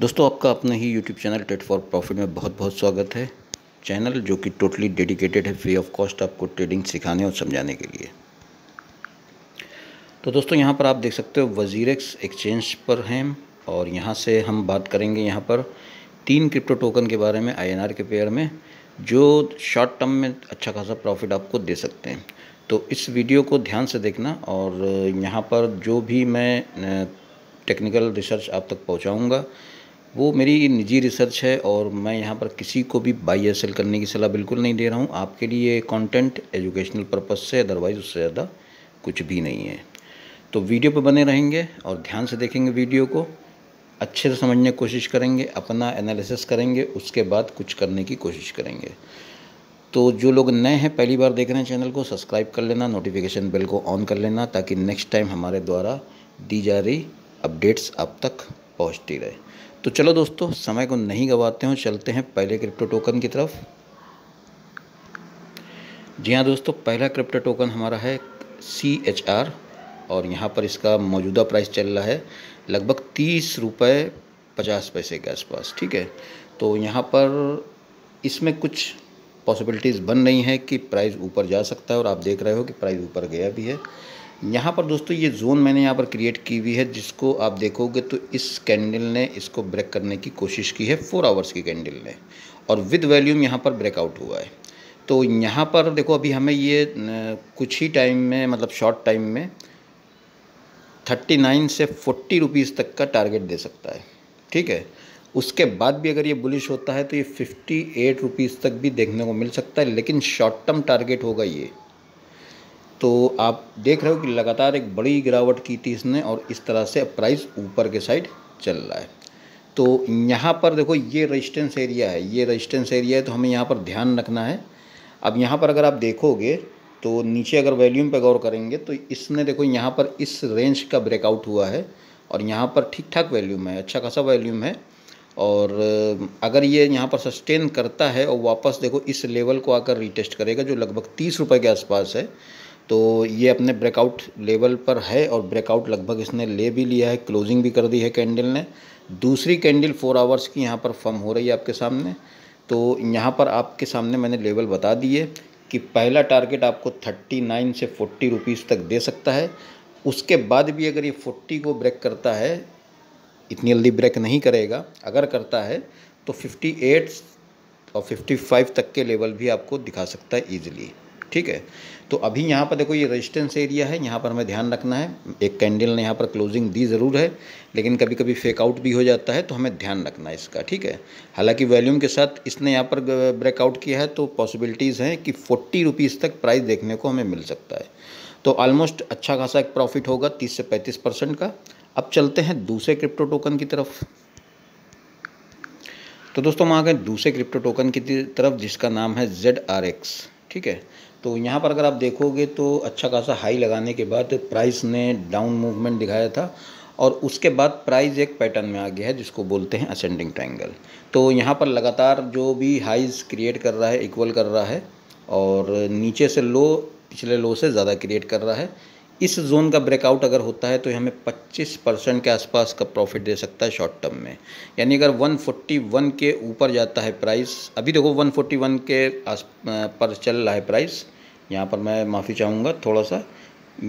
दोस्तों आपका अपने ही YouTube channel trade for profit में बहुत बहुत स्वागत है चैनल जो कि टोटली डेडिकेटेड है फ्री ऑफ कॉस्ट आपको ट्रेडिंग सिखाने और समझाने के लिए तो दोस्तों यहाँ पर आप देख सकते हो वजीरेक्स एक्सचेंज पर हैं और यहाँ से हम बात करेंगे यहाँ पर तीन क्रिप्टो टोकन के बारे में आई के पेयर में जो शॉर्ट टर्म में अच्छा खासा प्रॉफिट आपको दे सकते हैं तो इस वीडियो को ध्यान से देखना और यहाँ पर जो भी मैं टेक्निकल रिसर्च आप तक पहुँचाऊँगा वो मेरी निजी रिसर्च है और मैं यहाँ पर किसी को भी बाई एस करने की सलाह बिल्कुल नहीं दे रहा हूँ आपके लिए कंटेंट एजुकेशनल पर्पज़ से अदरवाइज़ उससे ज़्यादा कुछ भी नहीं है तो वीडियो पर बने रहेंगे और ध्यान से देखेंगे वीडियो को अच्छे से समझने की कोशिश करेंगे अपना एनालिसिस करेंगे उसके बाद कुछ करने की कोशिश करेंगे तो जो लोग नए हैं पहली बार देख रहे हैं चैनल को सब्सक्राइब कर लेना नोटिफिकेशन बेल को ऑन कर लेना ताकि नेक्स्ट टाइम हमारे द्वारा दी जा रही अपडेट्स अब तक पॉजिटिव रहे तो चलो दोस्तों समय को नहीं गवाते हो चलते हैं पहले क्रिप्टो टोकन की तरफ जी हाँ दोस्तों पहला क्रिप्टो टोकन हमारा है सी एच आर और यहाँ पर इसका मौजूदा प्राइस चल रहा है लगभग तीस रुपये पचास पैसे के आसपास ठीक है तो यहाँ पर इसमें कुछ पॉसिबिलिटीज़ बन रही हैं कि प्राइस ऊपर जा सकता है और आप देख रहे हो कि प्राइस ऊपर गया भी है यहाँ पर दोस्तों ये जोन मैंने यहाँ पर क्रिएट की हुई है जिसको आप देखोगे तो इस कैंडल ने इसको ब्रेक करने की कोशिश की है फोर आवर्स की कैंडल ने और विद वॉल्यूम यहाँ पर ब्रेकआउट हुआ है तो यहाँ पर देखो अभी हमें ये कुछ ही टाइम में मतलब शॉर्ट टाइम में थर्टी नाइन से फोर्टी रुपीज़ तक का टारगेट दे सकता है ठीक है उसके बाद भी अगर ये बुलिश होता है तो ये फिफ्टी एट रुपीज़ तक भी देखने को मिल सकता है लेकिन शॉर्ट टर्म टारगेट होगा ये तो आप देख रहे हो कि लगातार एक बड़ी गिरावट की थी इसने और इस तरह से प्राइस ऊपर के साइड चल रहा है तो यहाँ पर देखो ये रजिस्टेंस एरिया है ये रजिस्टेंस एरिया है तो हमें यहाँ पर ध्यान रखना है अब यहाँ पर अगर आप देखोगे तो नीचे अगर वैल्यूम पर गौर करेंगे तो इसने देखो यहाँ पर इस रेंज का ब्रेकआउट हुआ है और यहाँ पर ठीक ठाक वैल्यूम है अच्छा खासा वैल्यूम है और अगर ये यहाँ पर सस्टेन करता है और वापस देखो इस लेवल को आकर रीटेस्ट करेगा जो लगभग तीस रुपये के आसपास है तो ये अपने ब्रेकआउट लेवल पर है और ब्रेकआउट लगभग इसने ले भी लिया है क्लोजिंग भी कर दी है कैंडल ने दूसरी कैंडल फोर आवर्स की यहाँ पर फर्म हो रही है आपके सामने तो यहाँ पर आपके सामने मैंने लेवल बता दिए कि पहला टारगेट आपको 39 से 40 रुपीस तक दे सकता है उसके बाद भी अगर ये 40 को ब्रेक करता है इतनी जल्दी ब्रेक नहीं करेगा अगर करता है तो 58 और 55 तक के लेवल भी आपको दिखा सकता है ईजिली ठीक है तो अभी यहाँ पर देखो ये रेजिस्टेंस एरिया है यहाँ पर हमें ध्यान रखना है एक कैंडल ने यहाँ पर क्लोजिंग दी ज़रूर है लेकिन कभी कभी फेक आउट भी हो जाता है तो हमें ध्यान रखना है इसका ठीक है हालांकि वॉल्यूम के साथ इसने यहाँ पर ब्रेकआउट किया है तो पॉसिबिलिटीज़ हैं कि फोर्टी रुपीज़ तक प्राइस देखने को हमें मिल सकता है तो ऑलमोस्ट अच्छा खासा एक प्रॉफिट होगा तीस से पैंतीस परसेंट का अब चलते हैं दूसरे क्रिप्टो टोकन की तरफ तो दोस्तों हम आ गए दूसरे क्रिप्टो टोकन की तरफ जिसका नाम है जेड आर एक्स ठीक है तो यहाँ पर अगर आप देखोगे तो अच्छा खासा हाई लगाने के बाद प्राइस ने डाउन मूवमेंट दिखाया था और उसके बाद प्राइस एक पैटर्न में आ गया है जिसको बोलते हैं असेंडिंग ट्रायंगल तो यहाँ पर लगातार जो भी हाइज क्रिएट कर रहा है इक्वल कर रहा है और नीचे से लो पिछले लो से ज़्यादा क्रिएट कर रहा है इस जोन का ब्रेकआउट अगर होता है तो हमें 25 परसेंट के आसपास का प्रॉफिट दे सकता है शॉर्ट टर्म में यानी अगर 141 के ऊपर जाता है प्राइस अभी देखो 141 के आस पर चल रहा है प्राइस यहाँ पर मैं माफ़ी चाहूँगा थोड़ा सा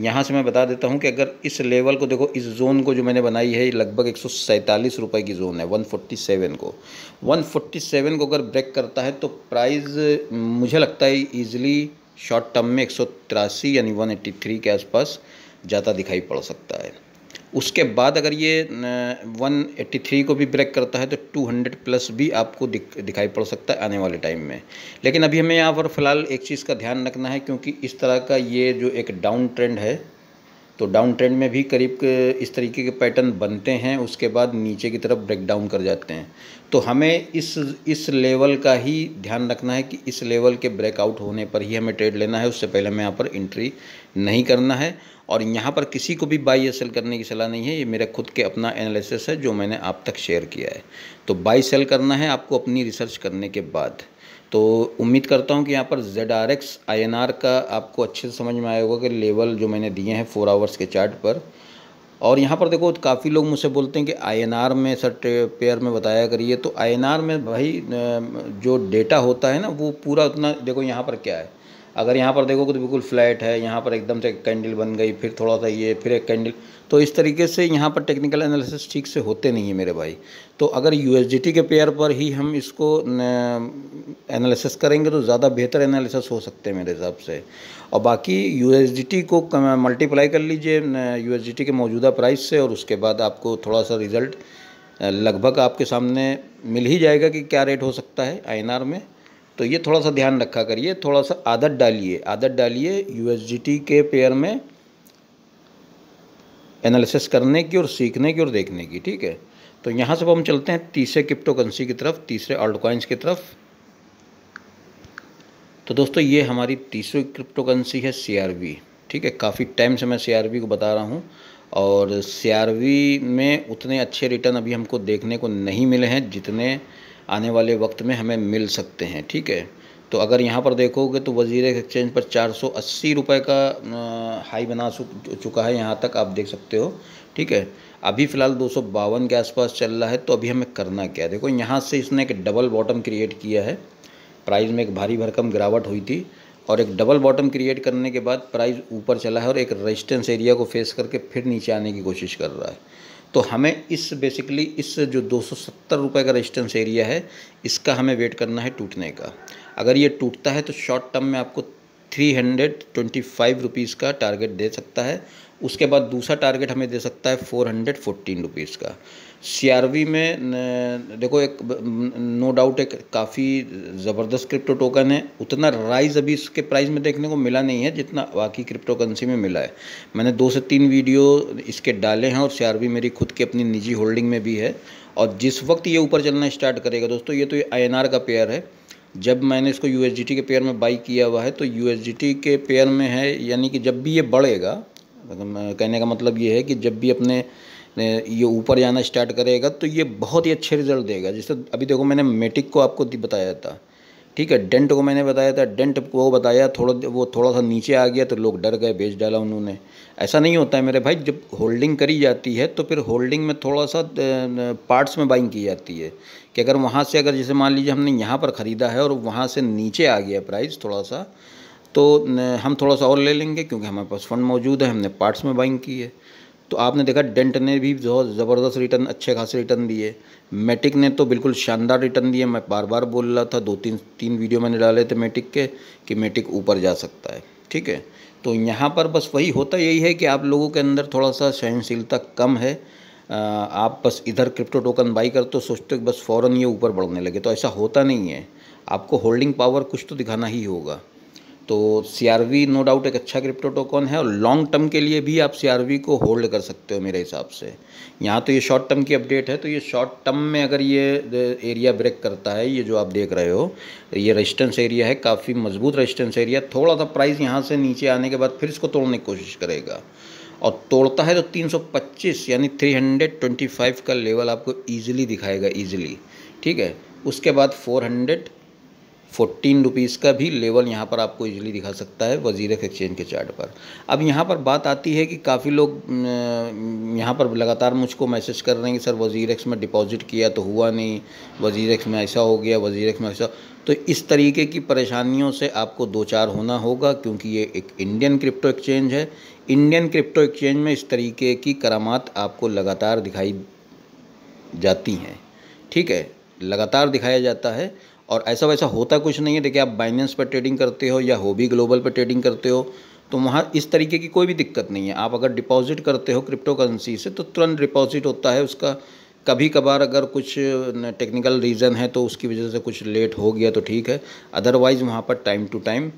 यहाँ से मैं बता देता हूँ कि अगर इस लेवल को देखो इस जोन को जो मैंने बनाई है लगभग एक सौ की जोन है 147 को 147 को अगर ब्रेक करता है तो प्राइस मुझे लगता है ईजिली शॉर्ट टर्म में एक यानी 183 के आसपास जाता दिखाई पड़ सकता है उसके बाद अगर ये 183 को भी ब्रेक करता है तो 200 प्लस भी आपको दिख, दिखाई पड़ सकता है आने वाले टाइम में लेकिन अभी हमें यहाँ पर फ़िलहाल एक चीज़ का ध्यान रखना है क्योंकि इस तरह का ये जो एक डाउन ट्रेंड है तो डाउन ट्रेंड में भी करीब इस तरीके के पैटर्न बनते हैं उसके बाद नीचे की तरफ ब्रेक डाउन कर जाते हैं तो हमें इस इस लेवल का ही ध्यान रखना है कि इस लेवल के ब्रेकआउट होने पर ही हमें ट्रेड लेना है उससे पहले हमें यहाँ पर एंट्री नहीं करना है और यहाँ पर किसी को भी बाई या सेल करने की सलाह नहीं है ये मेरा खुद के अपना एनालिसिस है जो मैंने आप तक शेयर किया है तो बाई सेल करना है आपको अपनी रिसर्च करने के बाद तो उम्मीद करता हूँ कि यहाँ पर Z R X I N R का आपको अच्छे से समझ में आया होगा कि लेवल जो मैंने दिए हैं फोर आवर्स के चार्ट पर और यहाँ पर देखो तो काफ़ी लोग मुझसे बोलते हैं कि आईएनआर में सर पेयर में बताया करिए तो आईएनआर में भाई जो डेटा होता है ना वो पूरा उतना देखो यहाँ पर क्या है अगर यहाँ पर देखोगे तो बिल्कुल फ्लैट है यहाँ पर एकदम से कैंडल बन गई फिर थोड़ा सा ये फिर एक कैंडल तो इस तरीके से यहाँ पर टेक्निकल एनालिसिस ठीक से होते नहीं है मेरे भाई तो अगर यू के पेयर पर ही हम इसको एनालिसिस करेंगे तो ज़्यादा बेहतर एनालिसिस हो सकते हैं मेरे हिसाब से और बाकी यू को मल्टीप्लाई कर लीजिए यू के मौजूदा प्राइस से और उसके बाद आपको थोड़ा सा रिज़ल्ट लगभग आपके सामने मिल ही जाएगा कि क्या रेट हो सकता है आई में तो ये थोड़ा सा ध्यान रखा करिए थोड़ा सा आदत डालिए आदत डालिए यूएसडीटी के पेयर में एनालिसिस करने की और सीखने की और देखने की ठीक है तो यहाँ से हम चलते हैं तीसरे क्रिप्टो करेंसी की तरफ तीसरे ऑल्ट की तरफ तो दोस्तों ये हमारी तीसरी क्रिप्टो करेंसी है सी ठीक है काफ़ी टाइम से मैं सी को बता रहा हूँ और सी में उतने अच्छे रिटर्न अभी हमको देखने को नहीं मिले हैं जितने आने वाले वक्त में हमें मिल सकते हैं ठीक है तो अगर यहाँ पर देखोगे तो वजीर एक्सचेंज पर चार सौ अस्सी रुपये का हाई बना चुका है यहाँ तक आप देख सकते हो ठीक है अभी फ़िलहाल दो सौ बावन के आसपास चल रहा है तो अभी हमें करना क्या है देखो यहाँ से इसने एक डबल बॉटम क्रिएट किया है प्राइस में एक भारी भरकम गिरावट हुई थी और एक डबल बॉटम क्रिएट करने के बाद प्राइस ऊपर चला है और एक रेजिस्टेंस एरिया को फेस करके फिर नीचे आने की कोशिश कर रहा है तो हमें इस बेसिकली इस जो दो सौ का रेजिस्टेंस एरिया है इसका हमें वेट करना है टूटने का अगर ये टूटता है तो शॉर्ट टर्म में आपको three hundred twenty five rupees का टारगेट दे सकता है उसके बाद दूसरा टारगेट हमें दे सकता है फोर हंड्रेड फोर्टीन रुपीज़ का सी में देखो एक नो डाउट एक काफ़ी ज़बरदस्त क्रिप्टो टोकन है उतना राइज अभी इसके प्राइस में देखने को मिला नहीं है जितना बाकी क्रिप्टो करेंसी में मिला है मैंने दो से तीन वीडियो इसके डाले हैं और सी मेरी खुद की अपनी निजी होल्डिंग में भी है और जिस वक्त ये ऊपर चलना स्टार्ट करेगा दोस्तों ये तो आई का पेयर है जब मैंने इसको यू के पेयर में बाई किया हुआ है तो यू के पेयर में है यानी कि जब भी ये बढ़ेगा मतलब कहने का मतलब ये है कि जब भी अपने ये ऊपर जाना स्टार्ट करेगा तो ये बहुत ही अच्छे रिज़ल्ट देगा जैसे अभी देखो मैंने मेटिक को आपको बताया था ठीक है डेंट को मैंने बताया था डेंट को बताया थोड़ा वो थोड़ा सा नीचे आ गया तो लोग डर गए बेच डाला उन्होंने ऐसा नहीं होता है मेरे भाई जब होल्डिंग करी जाती है तो फिर होल्डिंग में थोड़ा सा पार्ट्स में बाइंग की जाती है कि अगर वहाँ से अगर जैसे मान लीजिए हमने यहाँ पर ख़रीदा है और वहाँ से नीचे आ गया प्राइस थोड़ा सा तो हम थोड़ा सा और ले लेंगे क्योंकि हमारे पास फ़ंड मौजूद है हमने पार्ट्स में बाइंग की है तो आपने देखा डेंट ने भी बहुत ज़बरदस्त रिटर्न अच्छे खासे रिटर्न दिए मेटिक ने तो बिल्कुल शानदार रिटर्न दिए मैं बार बार बोल रहा था दो तीन तीन वीडियो मैंने डाले थे मेटिक के कि मेटिक ऊपर जा सकता है ठीक है तो यहाँ पर बस वही होता यही है कि आप लोगों के अंदर थोड़ा सा सहनशीलता कम है आप बस इधर क्रिप्टो टोकन बाई कर तो सोचते हो बस फ़ौरन ये ऊपर बढ़ने लगे तो ऐसा होता नहीं है आपको होल्डिंग पावर कुछ तो दिखाना ही होगा तो सी नो डाउट एक अच्छा क्रिप्टो टोकन है और लॉन्ग टर्म के लिए भी आप सी को होल्ड कर सकते हो मेरे हिसाब से यहाँ तो ये शॉर्ट टर्म की अपडेट है तो ये शॉर्ट टर्म में अगर ये एरिया ब्रेक करता है ये जो आप देख रहे हो ये रेजिस्टेंस एरिया है काफ़ी मजबूत रेजिस्टेंस एरिया थोड़ा सा प्राइस यहाँ से नीचे आने के बाद फिर इसको तोड़ने की कोशिश करेगा और तोड़ता है तो 325 यानी 325 का लेवल आपको ईजिली दिखाएगा ईजिली ठीक है उसके बाद 400 फोर्टीन रुपीज़ का भी लेवल यहाँ पर आपको इजीली दिखा सकता है वजीर एक्सचेंज के चार्ट पर अब यहाँ पर बात आती है कि काफ़ी लोग यहाँ पर लगातार मुझको मैसेज कर रहे हैं कि सर वजीर एक्स में डिपॉजिट किया तो हुआ नहीं वजीर एक्स में ऐसा हो गया वजीर एक्स में ऐसा तो इस तरीके की परेशानियों से आपको दो चार होना होगा क्योंकि ये एक इंडियन क्रिप्टो एक्सचेंज है इंडियन क्रिप्टो एक्सचेंज में इस तरीके की करामात आपको लगातार दिखाई जाती हैं ठीक है लगातार दिखाया जाता है और ऐसा वैसा होता कुछ नहीं है देखिए आप बाइनेंस पर ट्रेडिंग करते हो या हो भी ग्लोबल पर ट्रेडिंग करते हो तो वहाँ इस तरीके की कोई भी दिक्कत नहीं है आप अगर डिपॉजिट करते हो क्रिप्टो करेंसी से तो तुरंत डिपॉजिट होता है उसका कभी कभार अगर कुछ टेक्निकल रीज़न है तो उसकी वजह से कुछ लेट हो गया तो ठीक है अदरवाइज़ वहाँ पर टाइम टू टाइम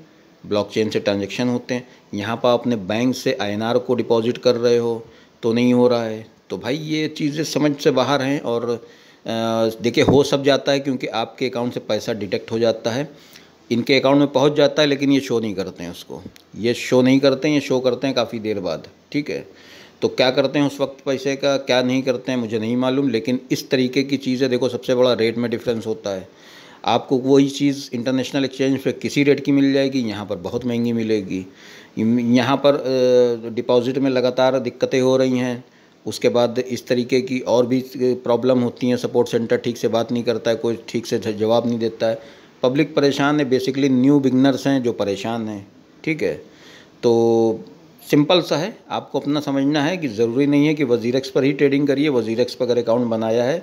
ब्लॉकचेन से ट्रांजेक्शन होते हैं यहाँ पर अपने बैंक से आई को डिपॉजिट कर रहे हो तो नहीं हो रहा है तो भाई ये चीज़ें समझ से बाहर हैं और देखिए हो सब जाता है क्योंकि आपके अकाउंट से पैसा डिटेक्ट हो जाता है इनके अकाउंट में पहुंच जाता है लेकिन ये शो नहीं करते हैं उसको ये शो नहीं करते हैं ये शो करते हैं काफ़ी देर बाद ठीक है तो क्या करते हैं उस वक्त पैसे का क्या नहीं करते हैं मुझे नहीं मालूम लेकिन इस तरीके की चीज़ें देखो सबसे बड़ा रेट में डिफरेंस होता है आपको वही चीज़ इंटरनेशनल एक्सचेंज पर किसी रेट की मिल जाएगी यहाँ पर बहुत महंगी मिलेगी यहाँ पर डिपॉजिट में लगातार दिक्कतें हो रही हैं उसके बाद इस तरीके की और भी प्रॉब्लम होती हैं सपोर्ट सेंटर ठीक से बात नहीं करता है कोई ठीक से जवाब नहीं देता है पब्लिक परेशान है बेसिकली न्यू बिगनर्स हैं जो परेशान हैं ठीक है तो सिंपल सा है आपको अपना समझना है कि ज़रूरी नहीं है कि वजीरक्स पर ही ट्रेडिंग करिए वजीरक्स पर अगर अकाउंट बनाया है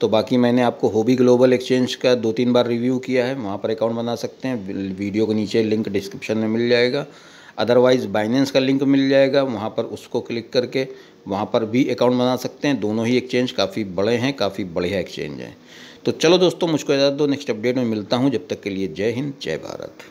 तो बाकी मैंने आपको होबी ग्लोबल एक्सचेंज का दो तीन बार रिव्यू किया है वहाँ पर अकाउंट बना सकते हैं वीडियो के नीचे लिंक डिस्क्रिप्शन में मिल जाएगा अदरवाइज़ बाइनेंस का लिंक मिल जाएगा वहाँ पर उसको क्लिक करके वहाँ पर भी अकाउंट बना सकते हैं दोनों ही एक्सचेंज काफ़ी बड़े हैं काफ़ी बढ़िया एक्सचेंज हैं तो चलो दोस्तों मुझको याद दो नेक्स्ट अपडेट में मिलता हूँ जब तक के लिए जय हिंद जय भारत